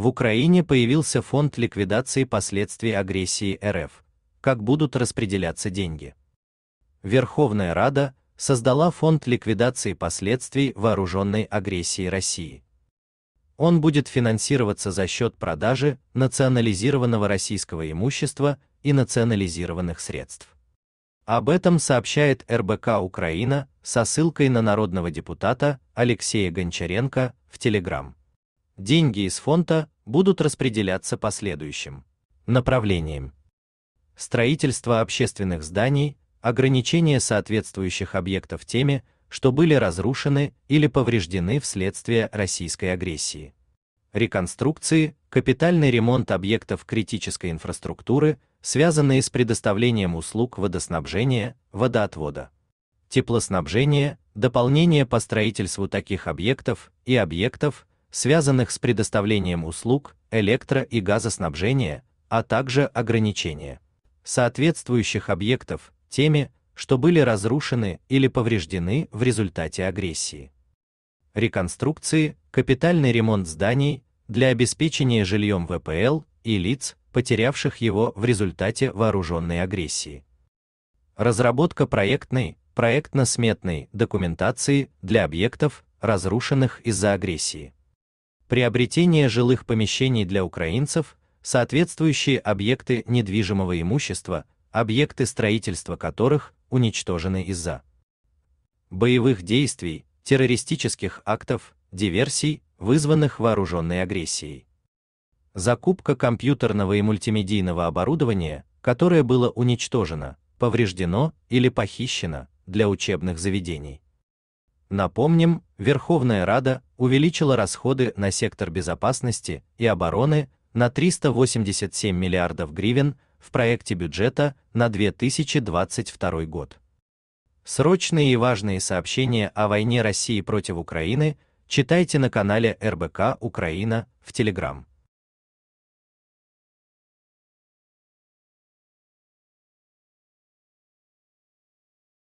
В Украине появился фонд ликвидации последствий агрессии РФ. Как будут распределяться деньги? Верховная Рада создала фонд ликвидации последствий вооруженной агрессии России. Он будет финансироваться за счет продажи национализированного российского имущества и национализированных средств. Об этом сообщает РБК Украина со ссылкой на народного депутата Алексея Гончаренко в Телеграм деньги из фонда будут распределяться по следующим направлениям. Строительство общественных зданий, ограничение соответствующих объектов теми, что были разрушены или повреждены вследствие российской агрессии. Реконструкции, капитальный ремонт объектов критической инфраструктуры, связанные с предоставлением услуг водоснабжения, водоотвода, теплоснабжения, дополнение по строительству таких объектов и объектов, связанных с предоставлением услуг электро- и газоснабжения, а также ограничения соответствующих объектов теми, что были разрушены или повреждены в результате агрессии. Реконструкции, капитальный ремонт зданий для обеспечения жильем ВПЛ и лиц, потерявших его в результате вооруженной агрессии. Разработка проектной, проектно-сметной документации для объектов, разрушенных из-за агрессии приобретение жилых помещений для украинцев, соответствующие объекты недвижимого имущества, объекты строительства которых уничтожены из-за боевых действий, террористических актов, диверсий, вызванных вооруженной агрессией. Закупка компьютерного и мультимедийного оборудования, которое было уничтожено, повреждено или похищено для учебных заведений. Напомним, Верховная Рада увеличила расходы на сектор безопасности и обороны на 387 миллиардов гривен в проекте бюджета на 2022 год. Срочные и важные сообщения о войне России против Украины читайте на канале РБК Украина в Телеграм.